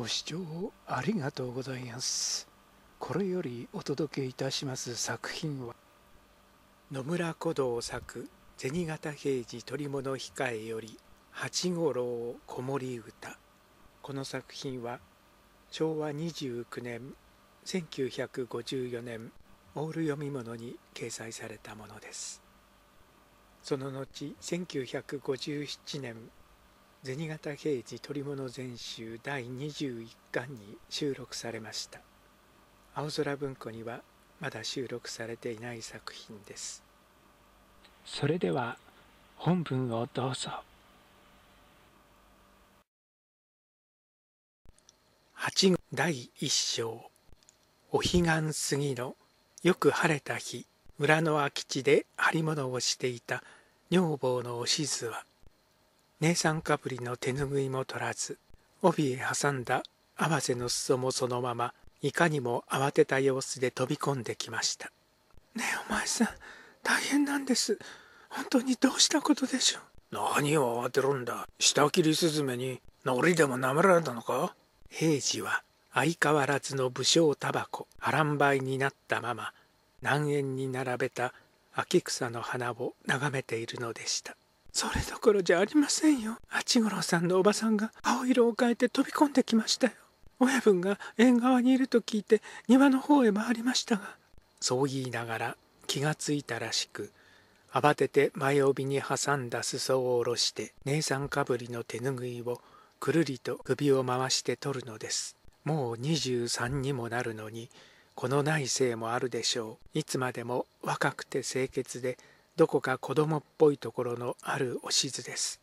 ご視聴ありがとうございます。これよりお届けいたします作品は野村古道作「銭形平次取物控え」より「八五郎子守歌」この作品は昭和29年1954年オール読み物に掲載されたものですその後1957年銭形平次捕物全集第21巻に収録されました青空文庫にはまだ収録されていない作品ですそれでは本文をどうぞ八第一章お彼岸過ぎのよく晴れた日村の空き地で張り物をしていた女房のおしずは姉さんかぶりの手ぬぐいも取らず帯へ挟んだ合わせの裾もそのままいかにも慌てた様子で飛び込んできましたねえお前さん大変なんです本当にどうしたことでしょう何を慌てるんだ下切りスズメにりでもなめられたのか平次は相変わらずの武将タバコあらんばいになったまま南園に並べた秋草の花を眺めているのでしたそれどころじゃありませんよ八五郎さんのおばさんが青色を変えて飛び込んできましたよ親分が縁側にいると聞いて庭の方へ回りましたがそう言いながら気がついたらしく慌てて前帯に挟んだ裾を下ろして姉さんかぶりの手ぬぐいをくるりと首を回して取るのですもう23にもなるのにこのないせいもあるでしょういつまでも若くて清潔でどこか子供っぽいところのあるおしずです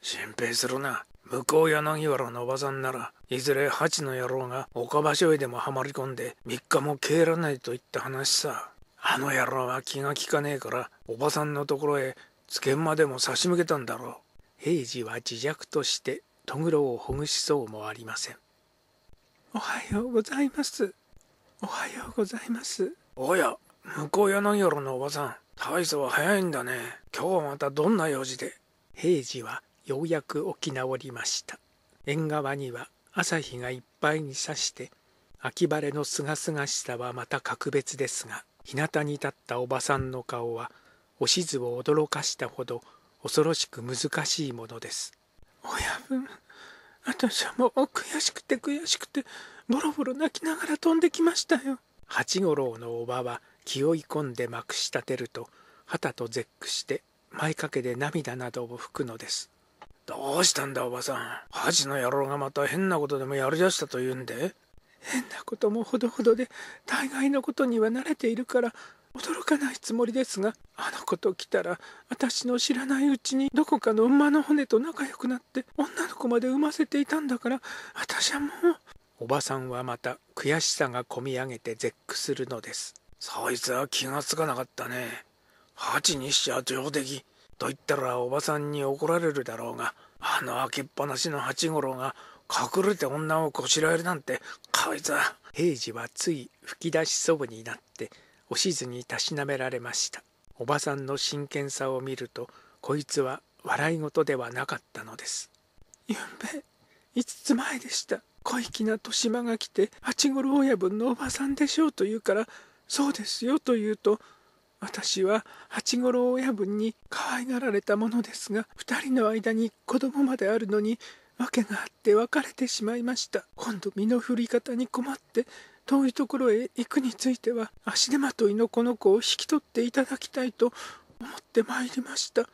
心配するな向こう柳原のおばさんならいずれ八の野郎が岡場所へでもはまり込んで3日も帰らないといった話さあの野郎は気が利かねえからおばさんのところへつけんまでも差し向けたんだろう平次は自弱としてトグロをほぐしそうもありませんおはようございますおはようございますおや向こう柳原のおばさん大層早いんだね。今日はまたどんな用事で。平次はようやく起き直りました。縁側には朝日がいっぱいにさして、秋晴れのすがすがしさはまた格別ですが、日向に立ったおばさんの顔は、おしずを驚かしたほど恐ろしく難しいものです。親分、私はもう悔しくて悔しくて、ボロボロ泣きながら飛んできましたよ。八五郎のおばは気負い込んでまくし立てると旗と絶句して前掛けで涙などを吹くのですどうしたんだおばさんジの野郎がまた変なことでもやりだしたと言うんで変なこともほどほどで大概のことには慣れているから驚かないつもりですがあの子と来たら私の知らないうちにどこかの馬の骨と仲良くなって女の子まで産ませていたんだから私はもうおばさんはまた悔しさがこみ上げて絶句するのですそいつは気がつかなかったね。八にしちゃ上出来。と言ったらおばさんに怒られるだろうが、あの開けっぱなしの八五郎が隠れて女をこしらえるなんて、こいつは。平次はつい吹き出し祖母になって、おしずにたしなめられました。おばさんの真剣さを見ると、こいつは笑い事ではなかったのです。ゆんべ、5つ前でした。小粋な豊島が来て、八五郎親分のおばさんでしょうと言うから、そうですよと言うと私は八五郎親分に可愛がられたものですが二人の間に子供まであるのに訳があって別れてしまいました今度身の振り方に困って遠いところへ行くについては足手まといのこの子を引き取っていただきたいと思ってまいりました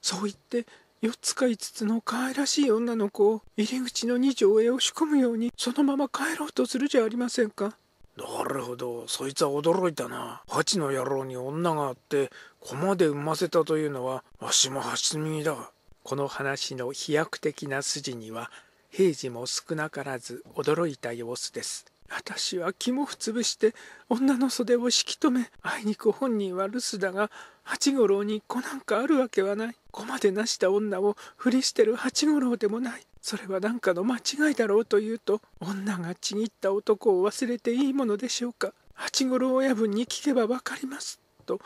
そう言って4つか五つの可愛らしい女の子を入り口の2畳へ押し込むようにそのまま帰ろうとするじゃありませんかなるほどそいつは驚いたな八の野郎に女があって子まで産ませたというのはわしも初耳だこの話の飛躍的な筋には平次も少なからず驚いた様子です私は肝を潰して女の袖を敷き止めあいにく本人は留守だが八五郎に子なんかあるわけはない子までなした女を振り捨てる八五郎でもないそれは何かの間違いだろうというと女がちぎった男を忘れていいものでしょうか八五郎親分に聞けば分かりますと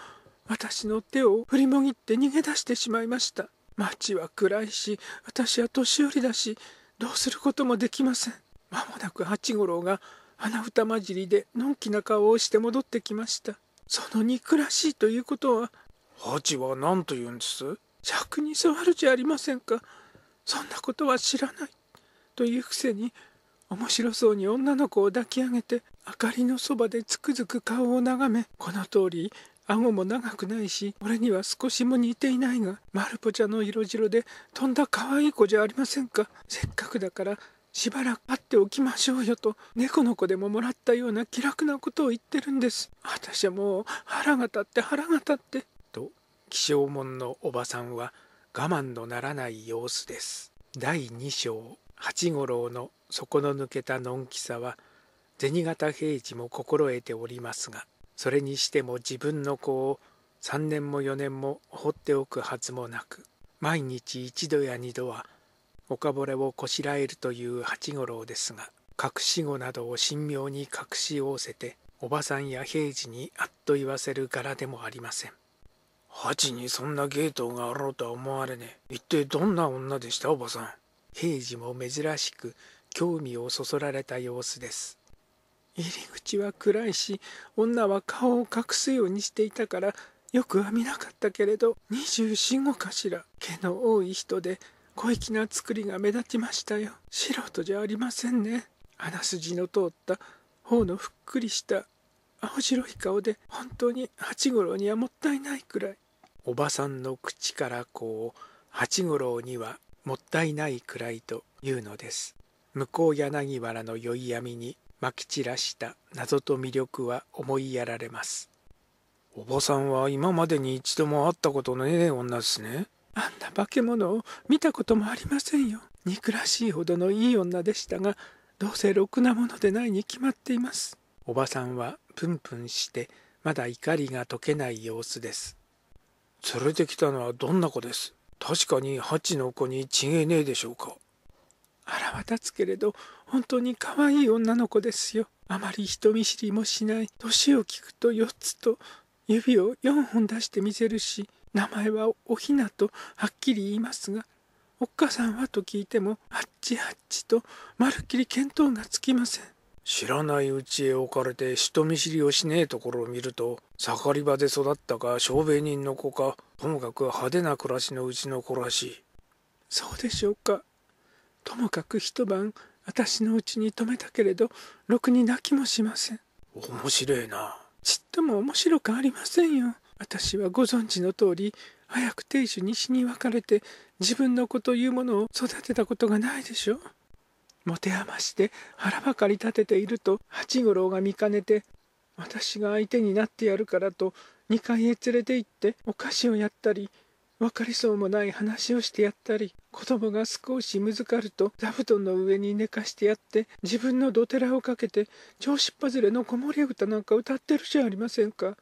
私の手を振りもぎって逃げ出してしまいました町は暗いし私は年寄りだしどうすることもできませんまもなく八五郎が穴二混じりでのんきな顔をして戻ってきましたその憎らしいということは恥は何と言うんです尺に触るじゃありませんかそんなことは知らないというくせに面白そうに女の子を抱き上げて明かりのそばでつくづく顔を眺めこの通り顎も長くないし俺には少しも似ていないがマルポちゃんの色白でとんだ可愛い子じゃありませんかせっかくだからしばらく会っておきましょうよと猫の子でももらったような気楽なことを言ってるんです私はもう腹が立って腹が立ってと起請門のおばさんは我慢のならない様子です第2章八五郎の底の抜けたのんきさは銭形平次も心得ておりますがそれにしても自分の子を3年も4年も放っておくはずもなく毎日一度や二度はおかぼれをこしらえるという八五郎ですが隠し子などを神妙に隠し仰せておばさんや平次にあっと言わせる柄でもありません八にそんな芸当があろうとは思われねえ一体どんな女でしたおばさん平次も珍しく興味をそそられた様子です入り口は暗いし女は顔を隠すようにしていたからよくは見なかったけれど二十四五かしら毛の多い人で小粋な作りが目立ちましたよ素人じゃありませんね鼻筋の通った頬のふっくりした青白い顔で本当に八五郎にはもったいないくらいおばさんの口からこう八五郎にはもったいないくらいというのです向こう柳原の宵闇にまき散らした謎と魅力は思いやられますおばさんは今までに一度も会ったことのねえ女ですねあんな化け物を見たこともありませんよ憎らしいほどのいい女でしたがどうせろくなものでないに決まっていますおばさんはプンプンしてまだ怒りが解けない様子です連れてきたのはどんな子です確かにハの子に違えねえでしょうか腹は立つけれど本当に可愛い女の子ですよあまり人見知りもしない年を聞くと4つと指を4本出してみせるし名前はおひなとはっきり言いますがおっかさんはと聞いてもあっちあっちとまるっきり見当がつきません知らないうちへ置かれて人見知りをしねえところを見ると盛り場で育ったか商売人の子かともかく派手な暮らしのうちの子らしいそうでしょうかともかく一晩私のうちに泊めたけれどろくに泣きもしません面白えなちっとも面白くありませんよ私はご存知の通り早く亭主に死に別れて自分の子というものを育てたことがないでしょ持て余して腹ばかり立てていると八五郎が見かねて私が相手になってやるからと2階へ連れて行ってお菓子をやったり分かりそうもない話をしてやったり子供が少しむずかると座布団の上に寝かしてやって自分のどてらをかけて調子っぱずれの子守歌なんか歌ってるじゃありませんか。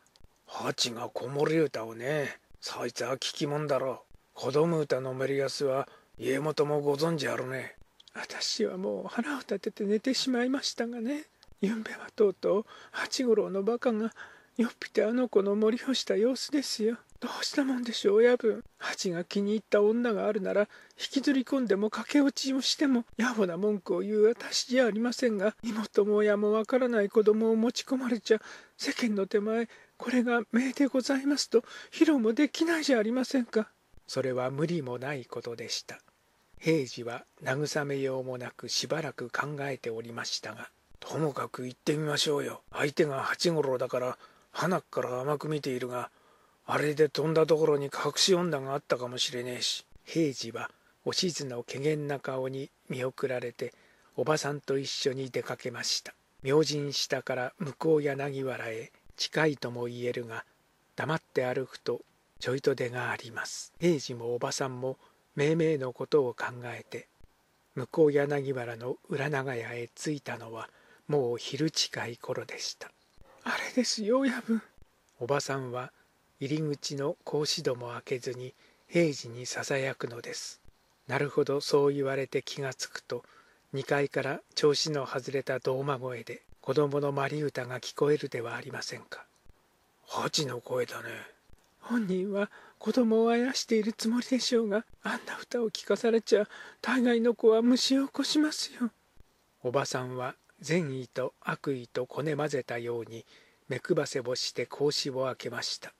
蜂が子守歌をねそいつは聞きもんだろう子供歌のメリアスは家元もご存知あるね私はもう腹を立てて寝てしまいましたがねゆんべはとうとう八五郎のバカがよっぴてあの子の森をした様子ですよどうしたもんでしょう親分八が気に入った女があるなら引きずり込んでも駆け落ちをしてもやぼな文句を言う私じゃありませんが妹も親もわからない子供を持ち込まれちゃ世間の手前これが命でございますと披露もできないじゃありませんか。それは無理もないことでした。平次は慰めようもなくしばらく考えておりましたが、ともかく行ってみましょうよ。相手が八五郎だから、花から甘く見ているが、あれで飛んだところに隠し女があったかもしれねえし。平次は、おしずのけげな顔に見送られて、おばさんと一緒に出かけました。明神下から向こう柳原へ近いとも言えるが黙って歩くとちょいと出があります平次もおばさんもめいめいのことを考えて向こう柳原の裏長屋へ着いたのはもう昼近い頃でしたあれですよ親分おばさんは入り口の格子戸も開けずに平時にささやくのですなるほどそう言われて気がつくと2階から調子の外れた胴間声で子供のマリ歌が聞こえるではありませんか。ハチの声だね。本人は子供をあやしているつもりでしょうが、あんな歌を聞かされちゃ、大概の子は虫を起こしますよ。おばさんは善意と悪意とこね混ぜたように、目くばせをして格子を開けました。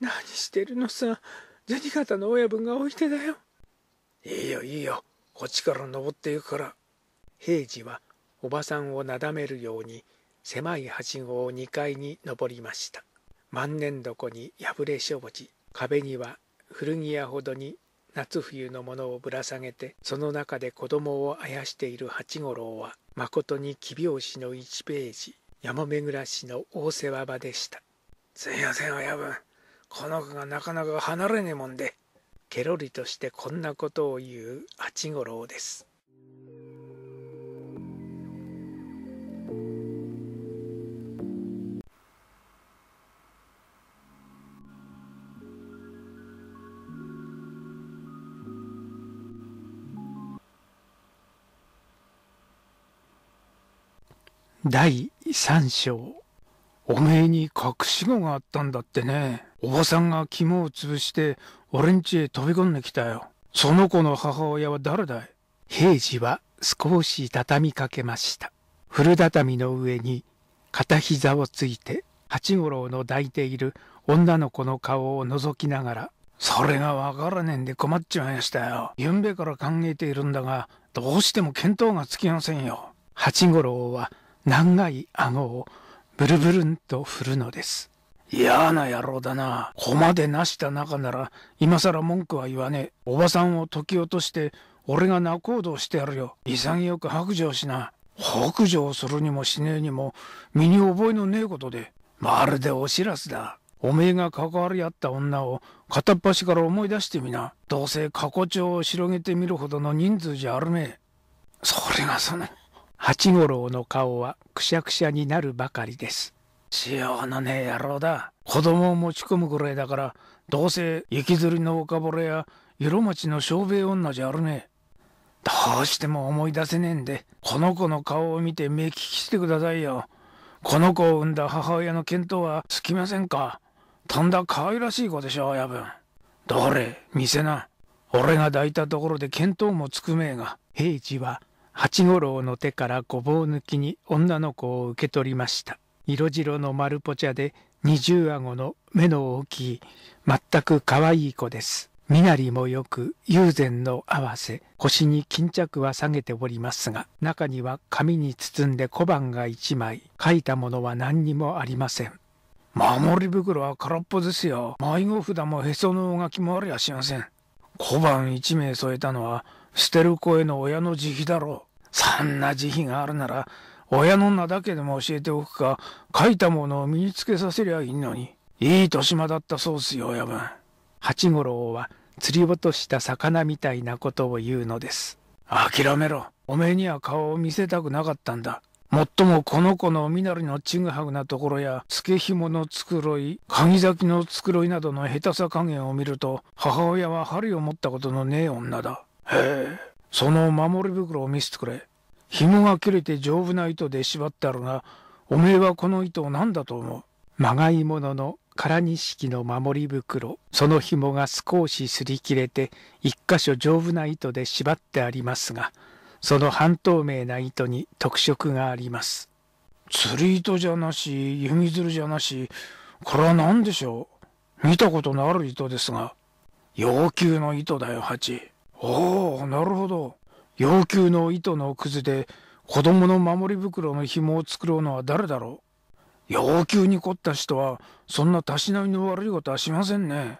何してるのさ。銭形の親分がおいでだよ。いいよいいよ。こっちから登っていくから。平次はおばさんをなだめるように狭いはしごを2階に上りました万年床に破れ障子壁には古着屋ほどに夏冬のものをぶら下げてその中で子供をあやしている八五郎はまことに奇拍子の1ページやもめ暮らしの大世話場でしたすいません親分この子がなかなか離れねえもんでケロリとしてこんなことを言う八五郎です第3章おめえに隠し子があったんだってねおばさんが肝を潰して俺ん家へ飛び込んできたよその子の母親は誰だい平次は少し畳みかけました古畳の上に片膝をついて八五郎の抱いている女の子の顔を覗きながらそれがわからねえんで困っちまいましたよ。ゆんべから考えているんだが、どうしても見当がつきませんよ。八五郎は長い顎をブルブルンと振るのです。嫌な野郎だな。こまでなした仲なら、今更文句は言わねえ。おばさんを解き落として、俺が仲人してやるよ。潔く白状しな。白状するにもしねえにも、身に覚えのねえことで。まるでお知らせだ。おめえが関わり合った女を片っ端から思い出してみな。どうせ過去帳を広げてみるほどの人数じゃあるめえ。それがその、八五郎の顔はくしゃくしゃになるばかりです。しようのねえ野郎だ。子供を持ち込むぐらいだから、どうせ行きずりの岡ぼれや色町の小兵女じゃあるね。どうしても思い出せねえんで、この子の顔を見て目利きしてくださいよ。この子を産んだ母親の見当はつきませんか。とんだ可愛らしい子でしょう、親分。どれ、見せな。俺が抱いたところで見当もつくめえが。平次は八五郎の手からごぼう抜きに女の子を受け取りました。色白の丸ぽちゃで二重顎の目の大きい、全く可愛い子です。身なりもよく、友禅の合わせ、腰に巾着は下げておりますが、中には紙に包んで小判が一枚、書いたものは何にもありません。守り袋は空っぽですよ。迷子札もへその書きもありゃしません。小判一名添えたのは、捨てる子への親の慈悲だろう。そんな慈悲があるなら、親の名だけでも教えておくか、書いたものを身につけさせりゃいいのに。いい年間だったそうっすよ、親分。八五郎は、釣り落とした魚みたいなことを言うのです。諦めろ。おめえには顔を見せたくなかったんだ。もっともこの子の身なりのちぐはぐなところや、付け紐の繕い、鍵咲きの繕いなどの下手さ加減を見ると、母親は針を持ったことのねえ女だ。へえ。その守り袋を見せてくれ。紐が切れて丈夫な糸で縛ってあるが、おめえはこの糸を何だと思うまがいものの唐錦の守り袋、その紐が少し擦り切れて、一箇所丈夫な糸で縛ってありますが、その半透明な糸に特色があります。釣り糸じゃなし、弓鶴じゃなし、これは何でしょう見たことのある糸ですが、要求の糸だよ、八。おおなるほど要求の糸のくずで子供の守り袋の紐を作ろうのは誰だろう要求に凝った人はそんなたしなみの悪いことはしませんね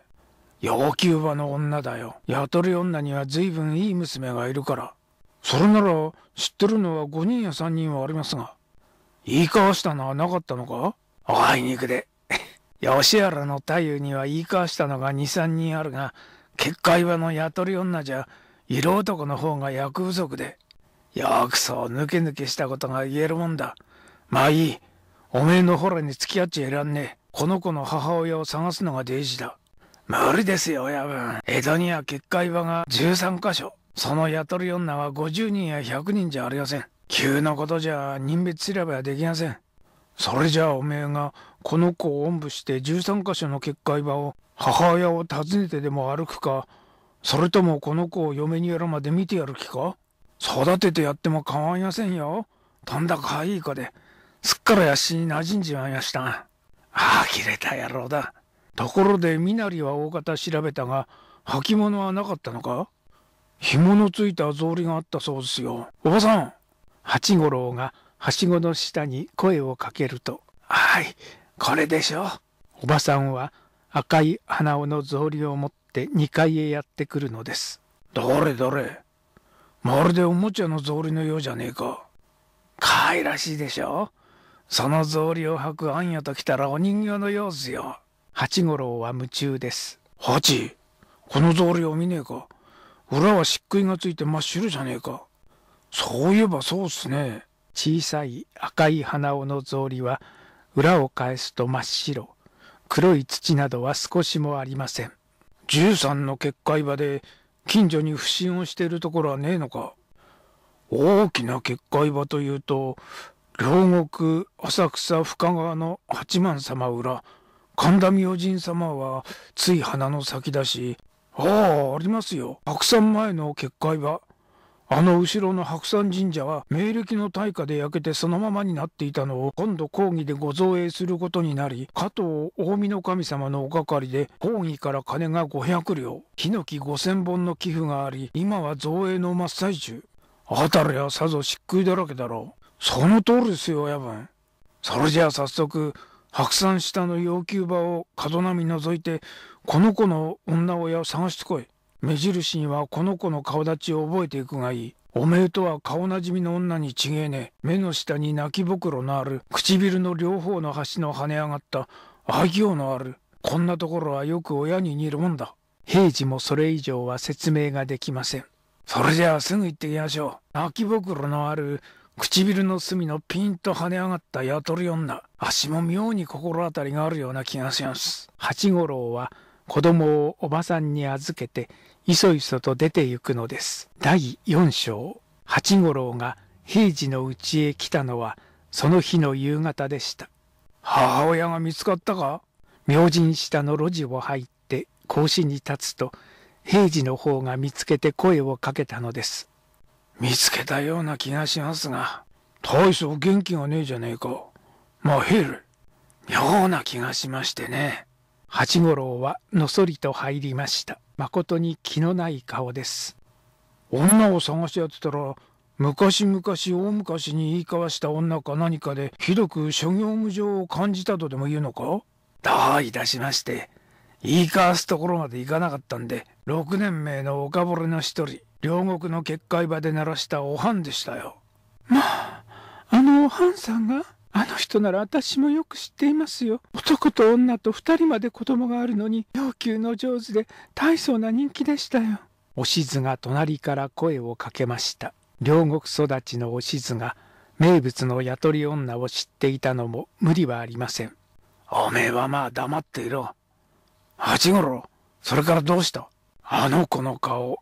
要求場の女だよ雇り女には随分いい娘がいるからそれなら知ってるのは5人や3人はありますが言い交わしたのはなかったのかあいにくで 吉原の太夫には言い交わしたのが23人あるが結界場の雇り女じゃ色男の方が役不足でよくそうぬけぬけしたことが言えるもんだまあいいおめえのほらに付き合っちゃいらんねえこの子の母親を探すのが大事だ無理ですよ親分江戸には結界場が13箇所その雇り女は50人や100人じゃありません急なことじゃ任別すればできませんそれじゃあおめえがこの子をおんぶして13箇所の結界場を母親を訪ねてでも歩くか、それともこの子を嫁にやるまで見てやる気か育ててやっても構いませんよ。とんだかいい子で、すっからやしに馴染んじまいました。ああ、切れた野郎だ。ところで、身なりは大方調べたが、履物はなかったのか紐のついた草履があったそうですよ。おばさん八五郎がはしごの下に声をかけると、はい、これでしょう。おばさんは赤い鼻緒の草履を持って2階へやってくるのです。どれどれまるでおもちゃの草履のようじゃねえか。可愛らしいでしょその草履を履くあんやと来たらお人形の様子よ。八五郎は夢中です。八この草履を見ねえか。裏は漆喰がついて真っ白じゃねえか。そういえばそうっすね。小さい赤い鼻緒の草履は裏を返すと真っ白。黒い土などは少しもありません。13の結界場で近所に不審をしているところはねえのか。大きな結界場というと、両国、浅草、深川の八幡様裏、神田明神様はつい花の先だし、ああ、ありますよ。白山前の結界場。あの後ろの白山神社は明暦の大火で焼けてそのままになっていたのを今度講義でご造営することになり加藤近江の神様のおかかりで講義から金が500両ヒノキ5,000本の寄付があり今は造営の真っ最中辺りはさぞ漆喰だらけだろうその通りですよ親分それじゃあ早速白山下の要求場を門波覗いてこの子の女親を探してこい。目印にはこの子の顔立ちを覚えていくがいいおめえとは顔なじみの女にちげえね目の下に泣き袋のある唇の両方の端の跳ね上がった愛嬌のあるこんなところはよく親に似るもんだ平次もそれ以上は説明ができませんそれじゃあすぐ行ってきましょう泣き袋のある唇の隅のピンと跳ね上がったやとり女足も妙に心当たりがあるような気がします八五郎は子供をおばさんに預けていそいそと出て行くのです。第四章、八五郎が平治の家へ来たのは、その日の夕方でした。母親が見つかったか明神下の路地を入って、格子に立つと、平次の方が見つけて声をかけたのです。見つけたような気がしますが、大将元気がねえじゃねえか。まあ、ヘル。妙な気がしましてね。八五郎はのそりと入りました。まことに気のない顔です。女を探し当てたら昔々大昔に言い交わした女か何かでひどく諸行無常を感じたとでも言うのかどういたしまして言い交わすところまで行かなかったんで6年目の岡ぼれの一人両国の結界場で鳴らしたおはんでしたよ。まああのおはんさんがあの人なら私もよく知っていますよ。男と女と2人まで子供があるのに、要求の上手で大層な人気でしたよ。おしずが隣から声をかけました。両国育ちのおしずが、名物の雇り女を知っていたのも無理はありません。おめえはまあ黙っていろ。八五郎、それからどうしたあの子の顔、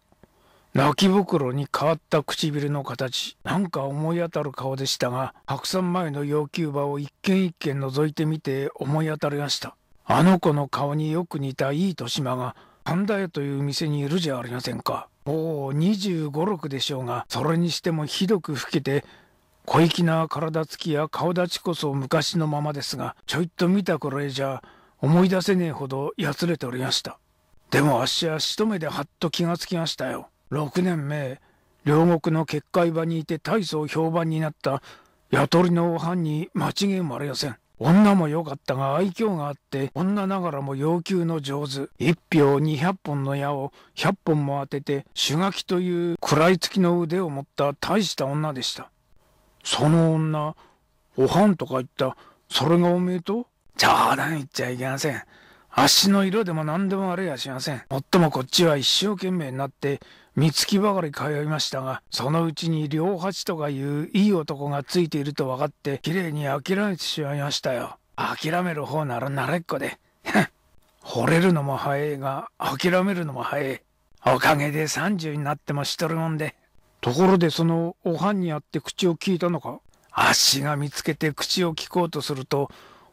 泣き袋に変わった唇の形なんか思い当たる顔でしたが白山前の要求場を一軒一軒覗いてみて思い当たりましたあの子の顔によく似たいい豊島が神田屋という店にいるじゃありませんかもう2 5 6でしょうがそれにしてもひどく老けて小粋な体つきや顔立ちこそ昔のままですがちょいと見た頃へじゃ思い出せねえほどやつれておりましたでもあっしは一目ではっと気がつきましたよ6年目両国の決壊場にいて大層評判になった雇りのおはんに間違いもありません女も良かったが愛嬌があって女ながらも要求の上手一票200本の矢を100本も当てて手書きという位付いきの腕を持った大した女でしたその女おはんとか言ったそれがおめえと冗談言っちゃいけません足の色でも何でもあれやしませんもっともこっちは一生懸命になって三月ばかり通いましたがそのうちに両八とかいういい男がついていると分かってきれいに諦めてしまいましたよ諦める方なら慣れっこで 惚れるのも早いが諦めるのも早いおかげで30になってもしとるもんでところでそのおはんに会って口を聞いたのかあっしが見つけて口を聞こうとすると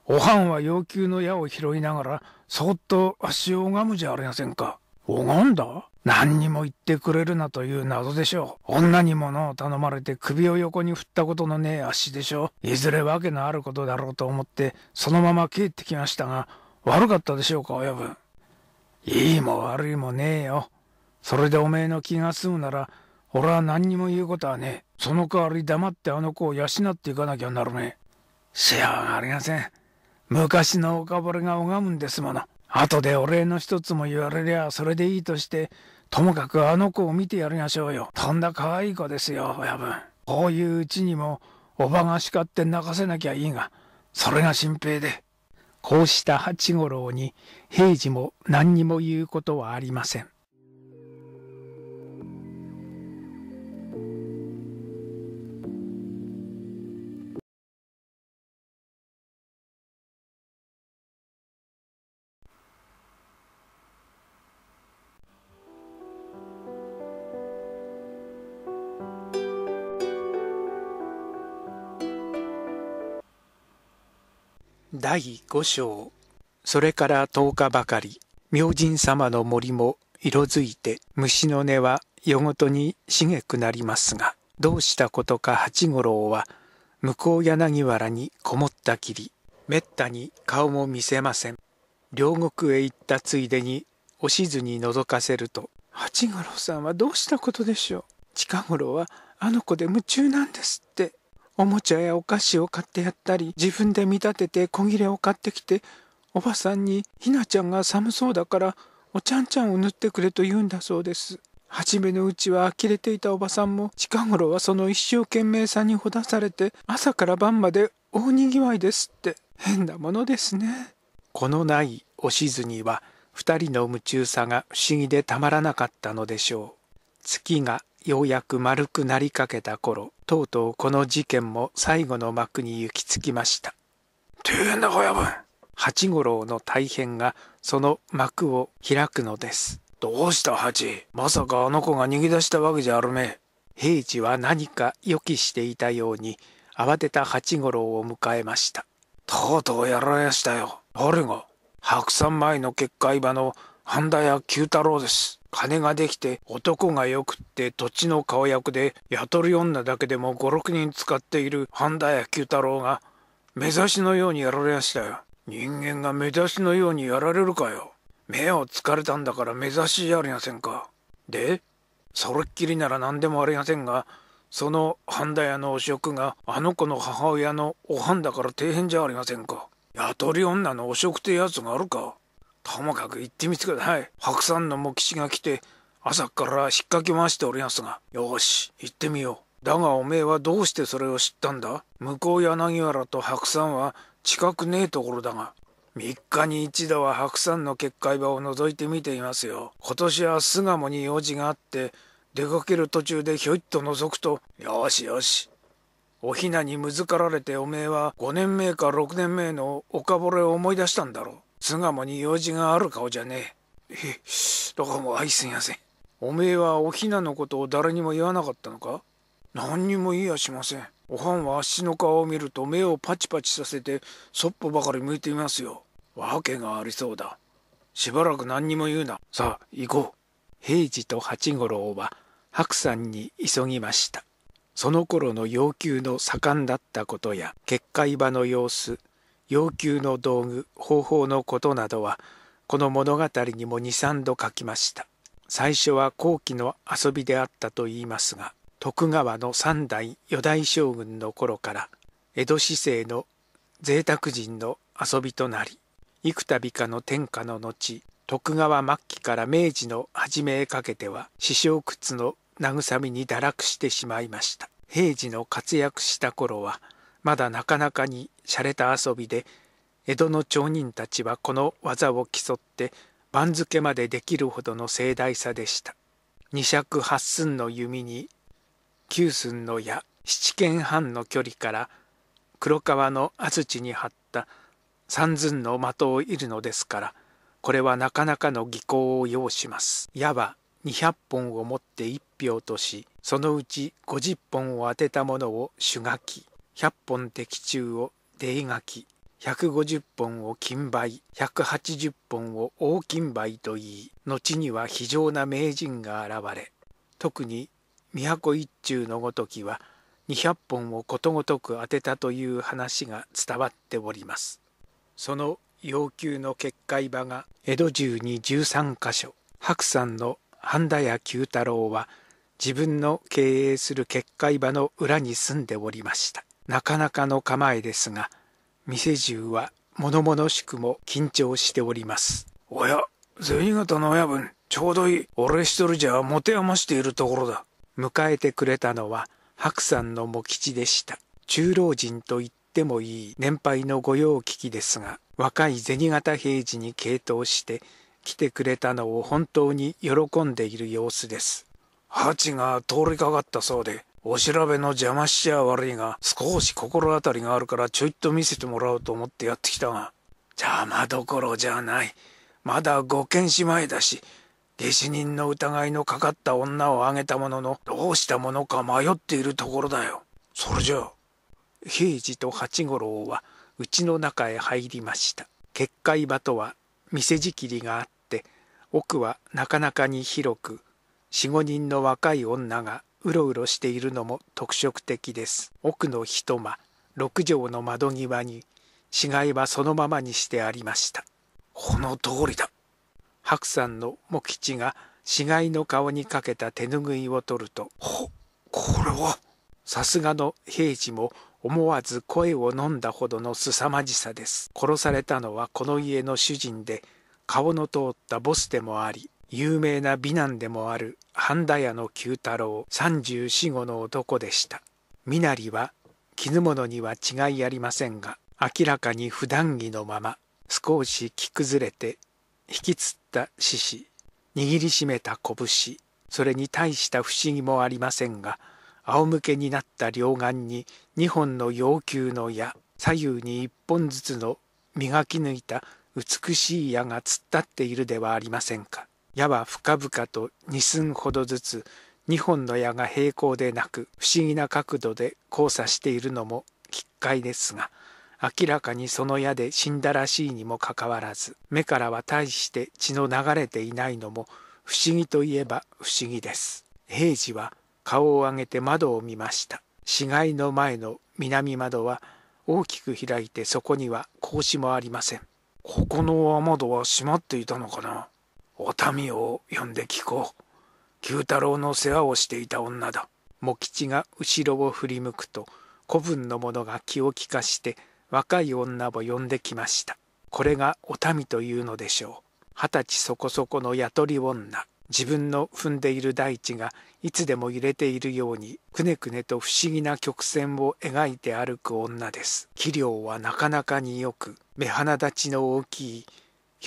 おはんは要求の矢を拾いながらそっと足を拝むじゃありませんか拝んだ何にも言ってくれるなという謎でしょう。女に物を頼まれて首を横に振ったことのねえ足でしょう。いずれ訳のあることだろうと思って、そのまま帰ってきましたが、悪かったでしょうか、親分。いいも悪いもねえよ。それでおめえの気が済むなら、俺は何にも言うことはねえ。その代わり黙ってあの子を養っていかなきゃなるめえ。しうがありません。昔のおかぼれが拝むんですもの。後でお礼の一つも言われりゃそれでいいとして、ともかくあの子を見てやりましょうよ。とんだ可愛い子ですよ、親分。こういううちにも、おばが叱って泣かせなきゃいいが、それが心配で。こうした八五郎に平次も何にも言うことはありません。第5章それから10日ばかり明神様の森も色づいて虫の根は夜ごとに茂くなりますがどうしたことか八五郎は向こう柳原にこもったきりめったに顔も見せません両国へ行ったついでにおしずに覗かせると八五郎さんはどうしたことでしょう近頃はあの子で夢中なんですっておもちゃやお菓子を買ってやったり自分で見立てて小切れを買ってきておばさんにひなちゃんが寒そうだからおちゃんちゃんを塗ってくれと言うんだそうです初めのうちは呆れていたおばさんも近頃はその一生懸命さにほだされて朝から晩まで大にぎわいですって変なものですねこのないおしずには二人の夢中さが不思議でたまらなかったのでしょう月がようやく丸くなりかけた頃とうとうこの事件も最後の幕に行き着きましたてな親分八五郎の大変がその幕を開くのですどうした八まさかあの子が逃げ出したわけじゃあるめ平次は何か予期していたように慌てた八五郎を迎えましたとうとうやられしたよ誰が白山前の結界場の半田屋久太郎です金ができて男がよくって土地の顔役で雇る女だけでも五六人使っている半田や九太郎が目指しのようにやられましたよ。人間が目指しのようにやられるかよ。目をつかれたんだから目指しじゃありませんか。でそれっきりなら何でもありませんがその半田屋の汚職があの子の母親のお半田だから底辺じゃありませんか。雇り女のお職ってやつがあるか。ともかく行ってみてください白山の茂吉が来て朝から引っかき回しておりますがよし行ってみようだがおめえはどうしてそれを知ったんだ向こう柳原と白山は近くねえところだが3日に一度は白山の結界場を覗いてみていますよ今年は巣鴨に用事があって出かける途中でひょいっと覗くとよしよしおひなにむずかられておめえは5年目か6年目の岡ぼれを思い出したんだろう巣鴨に用事がある顔じゃねえ。え、どうも愛せすやせん。おめえはおひなのことを誰にも言わなかったのか何にも言いやしません。おはんはあっしの顔を見ると目をパチパチさせてそっぽばかり向いていますよ。わけがありそうだ。しばらく何にも言うな。さあ、行こう。平次と八五郎は白山に急ぎました。その頃の要求の盛んだったことや、結界場の様子、要求の道具方法のことなどはこの物語にも23度書きました最初は後期の遊びであったといいますが徳川の三代四代将軍の頃から江戸市政の贅沢人の遊びとなり幾度かの天下の後徳川末期から明治の初めへかけては師匠窟の慰みに堕落してしまいました平治の活躍した頃はまだなかなかに洒落た遊びで江戸の町人たちはこの技を競って番付までできるほどの盛大さでした二尺八寸の弓に九寸の矢七軒半の距離から黒川の安土に張った三寸の的を射るのですからこれはなかなかの技巧を要します矢は200本を持って1票としそのうち50本を当てたものを主書き100本的中を出描き150本を金梅180本を大金梅と言い後には非常な名人が現れ特に都一中のごときは200本をことごとく当てたという話が伝わっておりますその要求の決壊場が江戸中に13箇所白山の半田屋久太郎は自分の経営する結界場の裏に住んでおりましたなかなかの構えですが、店中は物々しくも緊張しております。おや、銭形の親分、ちょうどいい。俺一人じゃ持て余しているところだ。迎えてくれたのは、白山の茂吉でした。中老人と言ってもいい年配の御用聞きですが、若い銭形平次に傾倒して、来てくれたのを本当に喜んでいる様子です。ハチが通りかかったそうで、お調べの邪魔しちゃ悪いが、少し心当たりがあるからちょいと見せてもらおうと思ってやってきたが、邪魔どころじゃない。まだ五軒姉妹だし、下死人の疑いのかかった女を挙げたものの、どうしたものか迷っているところだよ。それじゃあ。平次と八五郎は、うちの中へ入りました。結界場とは、店仕切りがあって、奥はなかなかに広く、四五人の若い女がうろうろしているのも特色的です奥の一間六畳の窓際に死骸はそのままにしてありましたこの通りだ白山の茂吉が死骸の顔にかけた手ぬぐいを取ると「これは!」さすがの平次も思わず声を飲んだほどの凄まじさです殺されたのはこの家の主人で顔の通ったボスでもあり有名な美男でもある半田屋の九太郎三十四五の男でした。身なりは絹物には違いありませんが、明らかに普段着のまま、少し着崩れて、引きつった獅子、握りしめた拳、それに大した不思議もありませんが、仰向けになった両岸に2本の要求の矢、左右に1本ずつの磨き抜いた美しい矢が突っ立っているではありませんか。矢は深々と二寸ほどずつ2本の矢が平行でなく不思議な角度で交差しているのも奇怪ですが明らかにその矢で死んだらしいにもかかわらず目からは大して血の流れていないのも不思議といえば不思議です平次は顔を上げて窓を見ました死骸の前の南窓は大きく開いてそこには格子もありませんここの雨戸は閉まっていたのかなお民を呼んで聞こう。九太郎の世話をしていた女だ。茂吉が後ろを振り向くと、古文の者が気を利かして若い女を呼んできました。これがお民というのでしょう。二十歳そこそこの雇り女。自分の踏んでいる大地がいつでも揺れているようにくねくねと不思議な曲線を描いて歩く女です器量はなかなかによく目鼻立ちの大きい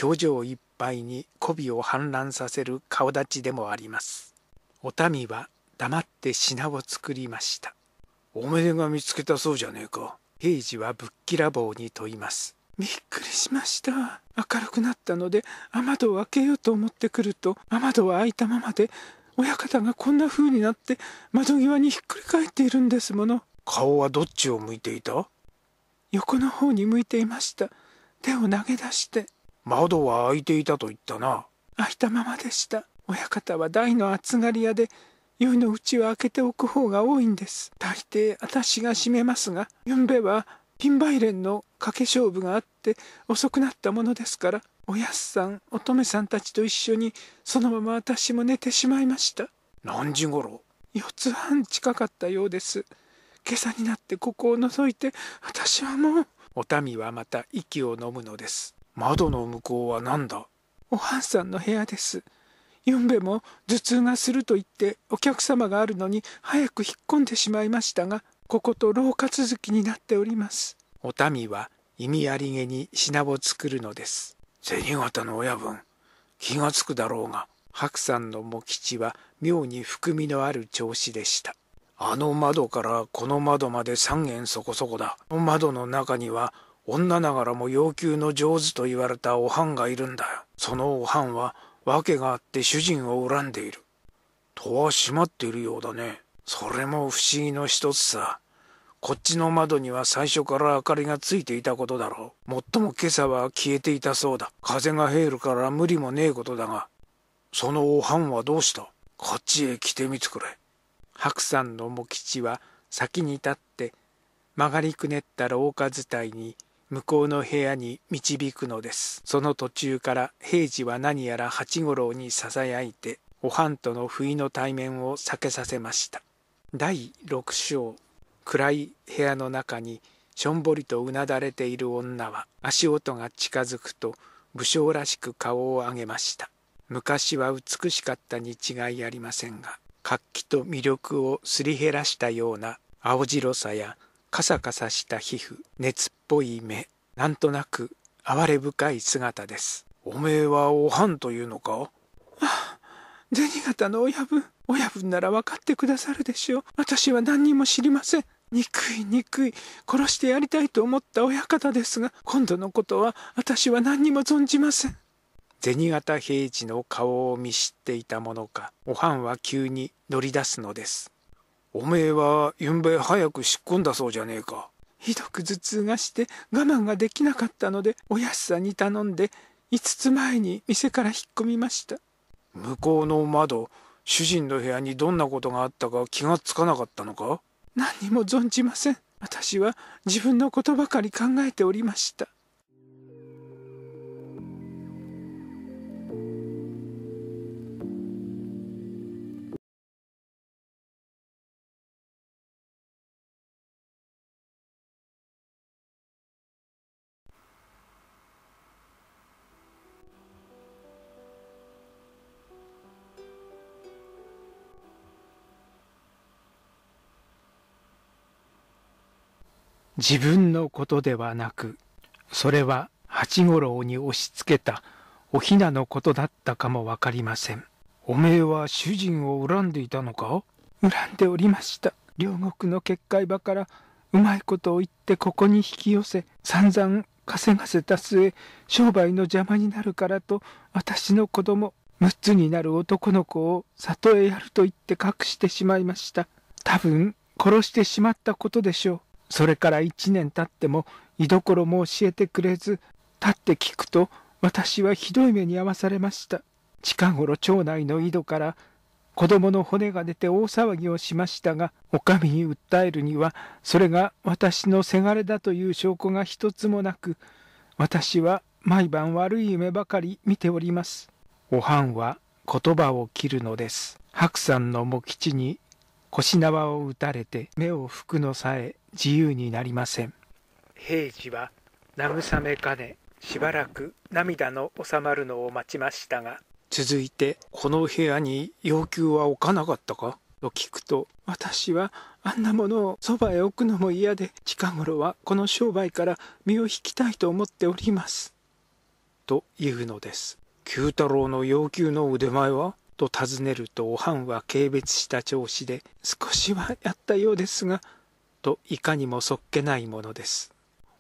表情一敗に媚びを氾濫させる顔立ちでもあります。お民は黙って品を作りました。おめでが見つけたそうじゃねえか。平次はぶっきらぼうに問います。びっくりしました。明るくなったので雨戸を開けようと思ってくると雨戸は開いたままで親方がこんな風になって窓際にひっくり返っているんですもの。顔はどっちを向いていた横の方に向いていました。手を投げ出して。窓は開いていたと言ったな。開いたままでした。親方は大の暑がり屋で、夜のうちは開けておく方が多いんです。大抵私が閉めますが、ゆんべはピンバイレンの賭け勝負があって遅くなったものですから、おやすさん、乙女さんたちと一緒にそのまま私も寝てしまいました。何時頃四つ半近かったようです。今朝になってここを覗いて、私はもう。お民はまた息を飲むのです。窓の向こうは何だおはんさんの部屋です。ゆんべも頭痛がすると言ってお客様があるのに早く引っ込んでしまいましたが、ここと廊下続きになっております。お民は意味ありげに品を作るのです。銭形の親分、気がつくだろうが。白山の茂吉は妙に含みのある調子でした。あの窓からこの窓まで三軒そこそこだ。の窓の中には女ながらも要求の上手と言われたおはんがいるんだよ。そのおはんは訳があって主人を恨んでいる。戸は閉まっているようだね。それも不思議の一つさ。こっちの窓には最初から明かりがついていたことだろう。もっとも今朝は消えていたそうだ。風が入るから無理もねえことだが。そのおはんはどうしたこっちへ来てみてくれ。白山の茂吉は先に立って曲がりくねった廊下伝いに向こうの部屋に導くのですその途中から平次は何やら八五郎にささやいてお半との不意の対面を避けさせました第六章暗い部屋の中にしょんぼりとうなだれている女は足音が近づくと武将らしく顔を上げました昔は美しかったに違いありませんが活気と魅力をすり減らしたような青白さやカサカサした皮膚熱っぽい目なんとなく哀れ深い姿ですおめえはおはんというのかあ 銭形の親分親分なら分かってくださるでしょう私は何にも知りません憎い憎い殺してやりたいと思った親方ですが今度のことは私は何にも存じません銭形平次の顔を見知っていたものかおはんは急に乗り出すのですおめえはゆんべ早く引っ込んだそうじゃねえかひどく頭痛がして我慢ができなかったのでおやさんに頼んで5つ前に店から引っ込みました向こうの窓主人の部屋にどんなことがあったか気がつかなかったのか何にも存じません私は自分のことばかり考えておりました自分のことではなく、それは八五郎に押し付けたお雛のことだったかもわかりません。おめえは主人を恨んでいたのか恨んでおりました。両国の結界場からうまいことを言ってここに引き寄せ、散々稼がせた末、商売の邪魔になるからと、私の子供、六つになる男の子を里へやると言って隠してしまいました。多分、殺してしまったことでしょう。それから一年経っても居所も教えてくれず、立って聞くと私はひどい目に遭わされました。近頃町内の井戸から子供の骨が出て大騒ぎをしましたが、お上に訴えるには、それが私のせがれだという証拠が一つもなく、私は毎晩悪い夢ばかり見ております。おはんは言葉を切るのです。白山の茂吉に腰縄を打たれて目を拭くのさえ自由になりません平次は慰めかねしばらく涙の収まるのを待ちましたが続いて「この部屋に要求は置かなかったか?」と聞くと「私はあんなものをそばへ置くのも嫌で近頃はこの商売から身を引きたいと思っております」というのです九太郎の要求の腕前はと尋ねるとおはんは軽蔑した調子で少しはやったようですがといかにもそっけないものです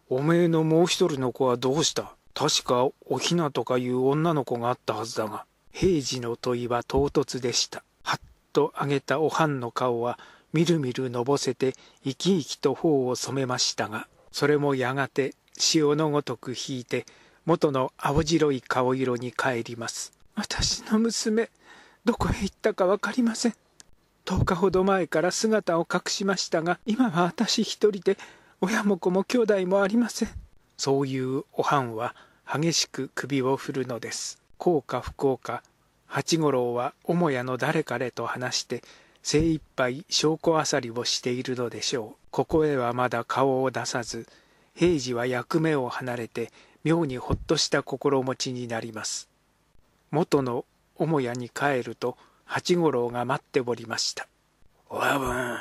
おめえのもう一人の子はどうした確かおひなとかいう女の子があったはずだが平次の問いは唐突でしたはっと上げたおはんの顔はみるみるのぼせて生き生きと頬を染めましたがそれもやがて潮のごとく引いて元の青白い顔色に帰ります私の娘どこへ行ったか分かりません10日ほど前から姿を隠しましたが今は私一人で親も子も兄弟もありませんそういうおはんは激しく首を振るのです幸か不幸か八五郎は母屋の誰彼と話して精一杯証拠あさりをしているのでしょうここへはまだ顔を出さず平次は役目を離れて妙にほっとした心持ちになります元の母屋に帰ると八五郎が待っておりました親分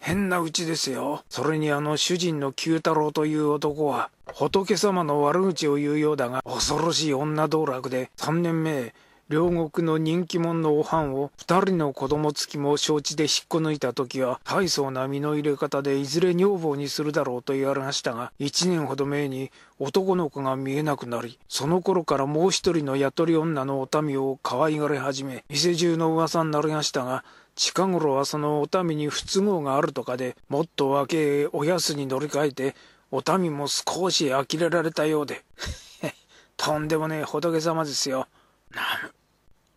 変なうちですよそれにあの主人の九太郎という男は仏様の悪口を言うようだが恐ろしい女道楽で3年目両国の人気者のおはんを二人の子供付きも承知で引っこ抜いた時は大層な身の入れ方でいずれ女房にするだろうと言われましたが一年ほど前に男の子が見えなくなりその頃からもう一人の雇り女のお民を可愛がれ始め店中の噂になりましたが近頃はそのお民に不都合があるとかでもっと若えおやすに乗り換えてお民も少し呆れられたようで とんでもねえ仏様ですよ。な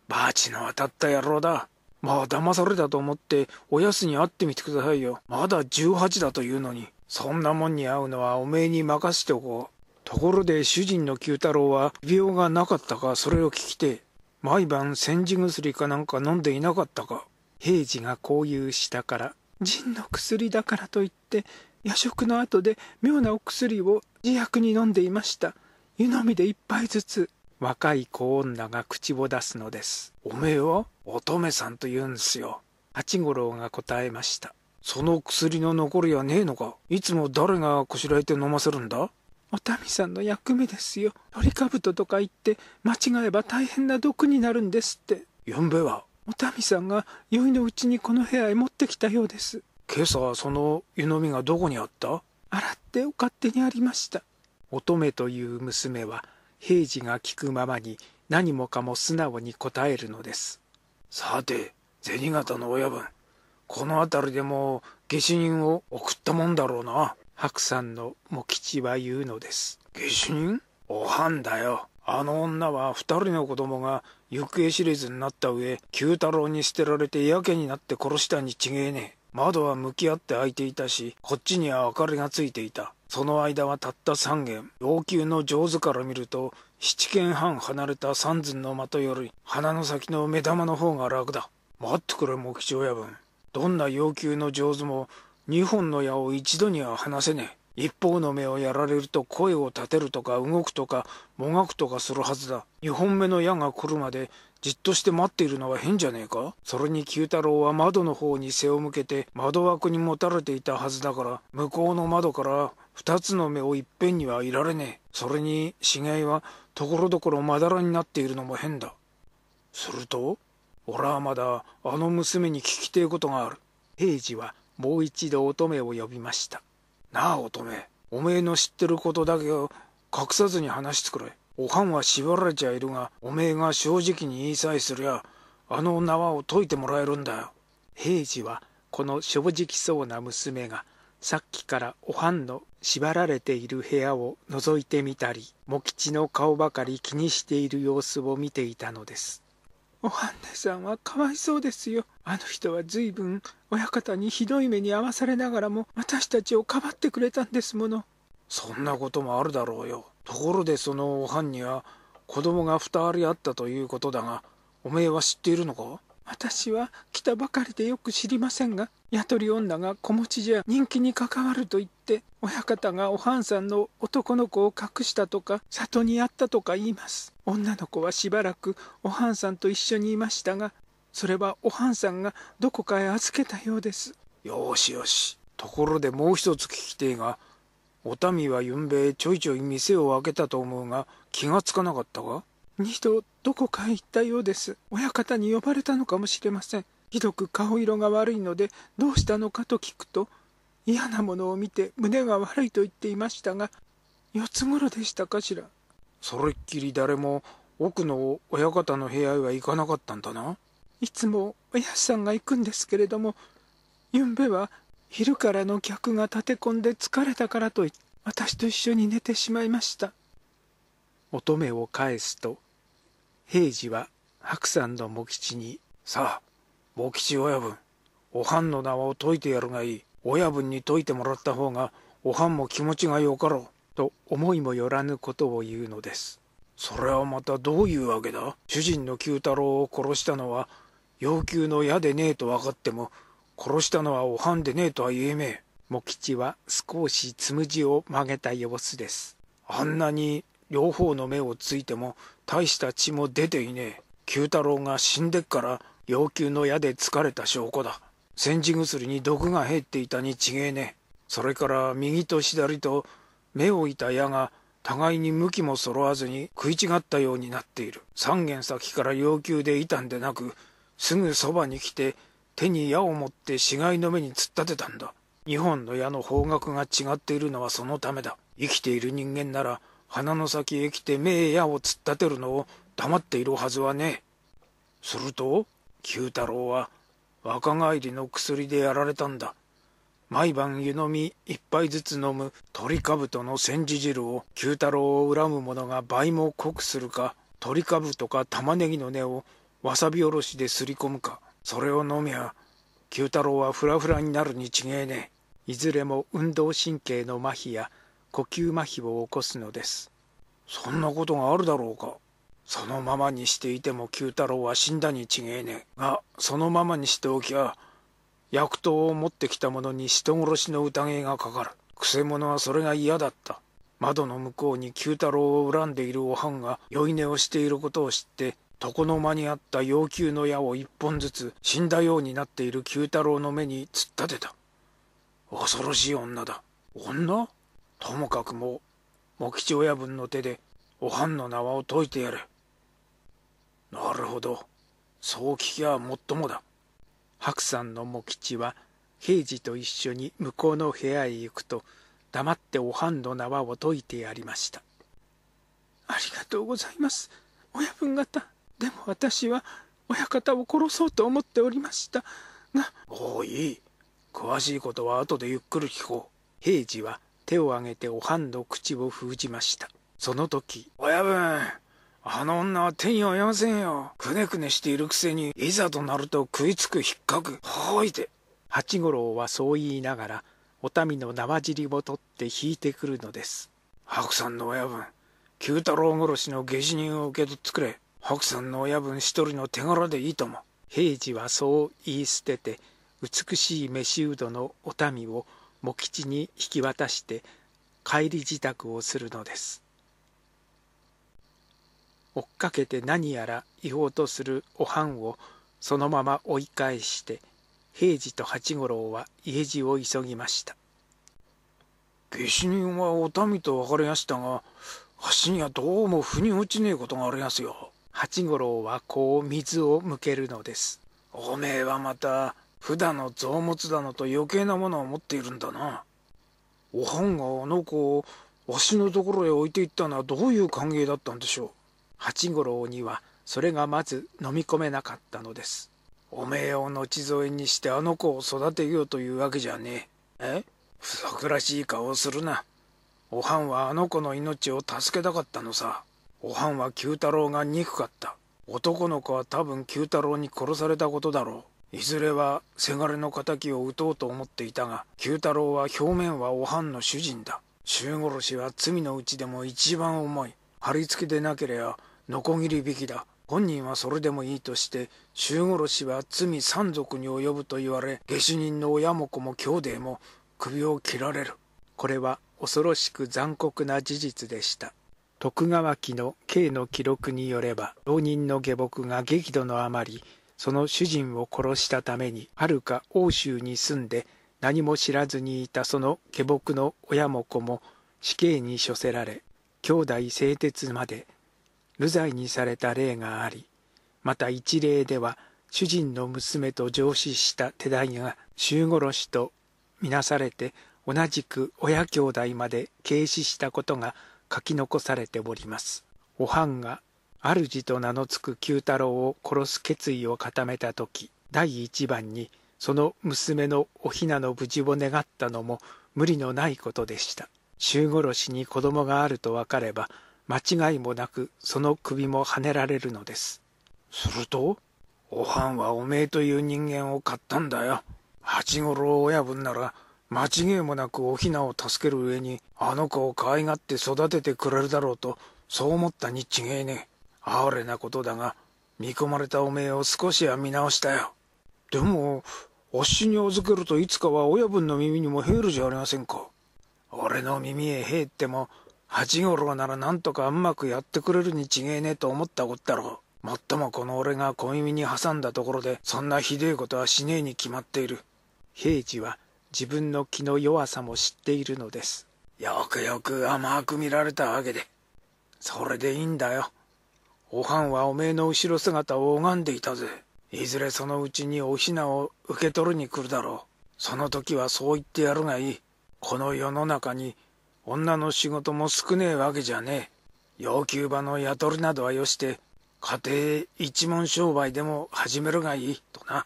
バチの当たった野郎だ。まあ騙されたと思っておやすに会ってみてくださいよ。まだ18だというのに。そんなもんに会うのはおめえに任せておこう。ところで主人の九太郎は病がなかったかそれを聞きて。毎晩煎じ薬かなんか飲んでいなかったか。平次がこう言うしたから。腎の薬だからといって、夜食の後で妙なお薬を自薬に飲んでいました。湯飲みで一杯ずつ。若い子女が口を出すのです。おめえは乙女さんと言うんですよ。八五郎が答えました。その薬の残りはねえのかいつも誰がこしらえて飲ませるんだお民さんの役目ですよ。トリカブトとか言って間違えば大変な毒になるんですって。ゆんべはお民さんが宵のうちにこの部屋へ持ってきたようです。今朝その湯飲みがどこにあった洗ってお勝手にありました。乙女という娘は平次が聞くままに何もかも素直に答えるのですさて銭形の親分この辺りでも下手人を送ったもんだろうな白山の茂吉は言うのです下手人おはんだよあの女は二人の子供が行方知れずになった上九太郎に捨てられてやけになって殺したに違えねえ窓は向き合って開いていたしこっちには明かりがついていたその間はたった3軒老朽の上手から見ると7軒半離れた三寸の的より鼻の先の目玉の方が楽だ待ってくれ木長親分どんな要求の上手も2本の矢を一度には離せねえ一方の目をやられると声を立てるとか動くとかもがくとかするはずだ2本目の矢が来るまでじっとして待っているのは変じゃねえかそれに九太郎は窓の方に背を向けて窓枠に持たれていたはずだから向こうの窓から二つの目をいっぺんにはいられねえ。それに死骸はところどころまだらになっているのも変だ。すると、俺はまだあの娘に聞きてえことがある。平次はもう一度乙女を呼びました。なあ乙女、おめえの知ってることだけを隠さずに話してくれ。おはんは縛られちゃいるが、おめえが正直に言いさえすりゃ、あの縄を解いてもらえるんだよ。平次はこの正直そうな娘がさっきからおはんの縛られている部屋を覗いてみたり茂吉の顔ばかり気にしている様子を見ていたのですおはんねさんはかわいそうですよあの人はずいぶん親方にひどい目に遭わされながらも私たちをかばってくれたんですものそんなこともあるだろうよところでそのおはんには子供が2人あったということだがおめえは知っているのか私は来たばかりでよく知りませんが雇いり女が子持ちじゃ人気に関わると言って親方がおはんさんの男の子を隠したとか里にあったとか言います女の子はしばらくおはんさんと一緒にいましたがそれはおはんさんがどこかへ預けたようですよしよしところでもう一つ聞きてえがお民はゆんべえちょいちょい店を開けたと思うが気がつかなかったか二度どこかへ行ったようです親方に呼ばれたのかもしれませんひどく顔色が悪いのでどうしたのかと聞くと嫌なものを見て胸が悪いと言っていましたが四つ頃でしたかしらそれっきり誰も奥の親方の部屋へは行かなかったんだないつもおやすさんが行くんですけれどもゆんべは昼からの客が立て込んで疲れたからと私と一緒に寝てしまいました乙女を返すと平次は白山の茂吉に、さあ、茂吉親分、おはんの縄を解いてやるがいい。親分に解いてもらった方が、おはんも気持ちがよかろう。と思いもよらぬことを言うのです。それはまたどういうわけだ主人の九太郎を殺したのは、要求の矢でねえと分かっても、殺したのはおはんでねえとは言えめえ。茂吉は少しつむじを曲げた様子です。あんなに両方の目をついても大した血も出ていねえ九太郎が死んでっから要求の矢で疲れた証拠だ煎じ薬に毒が入っていたに違えねえそれから右と左と目をいた矢が互いに向きも揃わずに食い違ったようになっている3軒先から要求でいたんでなくすぐそばに来て手に矢を持って死骸の目に突っ立てたんだ2本の矢の方角が違っているのはそのためだ生きている人間なら鼻の先へ来て名やを突っ立てるのを黙っているはずはねえ。すると、九太郎は若返りの薬でやられたんだ。毎晩湯飲み一杯ずつ飲む鳥兜の煎じ汁を九太郎を恨む者が倍も濃くするか、鳥兜か玉ねぎの根をわさびおろしですり込むか、それを飲みゃ、九太郎はフラフラになるに違えねえ。いずれも運動神経の麻痺や呼吸麻痺を起こすのですそんなことがあるだろうかそのままにしていても九太郎は死んだに違えねえがそのままにしておきゃ薬刀を持ってきた者に人殺しの疑いがかかるくせ者はそれが嫌だった窓の向こうに九太郎を恨んでいるおはんが酔い寝をしていることを知って床の間にあった要求の矢を一本ずつ死んだようになっている九太郎の目に突っ立てた恐ろしい女だ女ともかくもう茂吉親分の手でおはんの縄を解いてやれなるほどそう聞きゃもっともだ白山の茂吉は平次と一緒に向こうの部屋へ行くと黙っておはんの縄を解いてやりましたありがとうございます親分方でも私は親方を殺そうと思っておりましたがもういい詳しいことは後でゆっくり聞こう平次は手を挙げておはんの口を封じましたその時親分あの女は手に負えませんよくねくねしているくせにいざとなると食いつくひっかくほいて八五郎はそう言いながらお民の縄尻を取って引いてくるのです白さんの親分九太郎殺しの下手人を受け取ってくれ白さんの親分一人の手柄でいいとも平次はそう言い捨てて美しい飯うどのお民を茂吉に引き渡して帰り支度をするのです追っかけて何やら言おうとするおはんをそのまま追い返して平次と八五郎は家路を急ぎました下手人はお民と分かりやしたがわしにはどうも腑に落ちねえことがありやすよ八五郎はこう水を向けるのですおめえはまた普段の増物だのと余計なものを持っているんだなおはんがあの子をわしのところへ置いていったのはどういう歓迎だったんでしょう八五郎にはそれがまず飲み込めなかったのですおめえを後添えにしてあの子を育てようというわけじゃねええ不足らしい顔をするなおはんはあの子の命を助けたかったのさおはんは九太郎が憎かった男の子は多分九太郎に殺されたことだろういずれはせがれの敵を討とうと思っていたが九太郎は表面はおはんの主人だ衆殺しは罪のうちでも一番重い貼り付けでなければノコギリ引きだ本人はそれでもいいとして衆殺しは罪三族に及ぶと言われ下手人の親も子も兄弟も首を切られるこれは恐ろしく残酷な事実でした徳川家の刑の記録によれば浪人の下僕が激怒のあまりその主人を殺したために、はるか欧州に住んで何も知らずにいたその下僕の親も子も死刑に処せられ、兄弟製鉄まで流罪にされた例があり、また一例では主人の娘と上司した手代が衆殺しとみなされて同じく親兄弟まで軽視したことが書き残されております。おはんが主と名の付く九太郎を殺す決意を固めた時第一番にその娘のお雛の無事を願ったのも無理のないことでした衆殺しに子供があると分かれば間違いもなくその首もはねられるのですすると「おはんはおめえという人間を買ったんだよ八五郎親分なら間違いもなくお雛を助ける上にあの子を可愛がって育ててくれるだろうとそう思ったに違えねえ哀れなことだが、見込まれたおめえを少しは見直したよ。でも、おっしに預けるといつかは親分の耳にも入るじゃありませんか。俺の耳へ入っても、八五郎ならなんとかうまくやってくれるに違えねえと思ったこったろう。もっともこの俺が小耳に挟んだところで、そんなひでえことはしねえに決まっている。平次は自分の気の弱さも知っているのです。よくよく甘く見られたわけで。それでいいんだよ。おはんはおめえの後ろ姿を拝んでいたぜ。いずれそのうちにお雛を受け取るに来るだろう。その時はそう言ってやるがいい。この世の中に女の仕事も少ねえわけじゃねえ。要求場の雇りなどはよして、家庭一門商売でも始めるがいい、とな。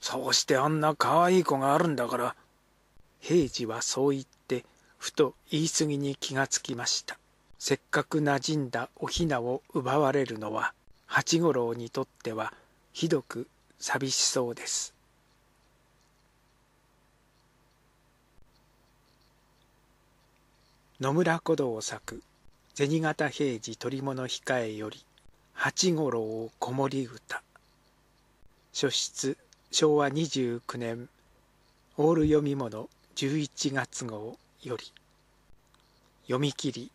そうしてあんな可愛い子があるんだから。平次はそう言って、ふと言い過ぎに気がつきました。せっかく馴染んだお雛を奪われるのは八五郎にとってはひどく寂しそうです野村古道作「銭形平次取物控え」より「八五郎子守歌」初出昭和29年オール読み物11月号より読み切り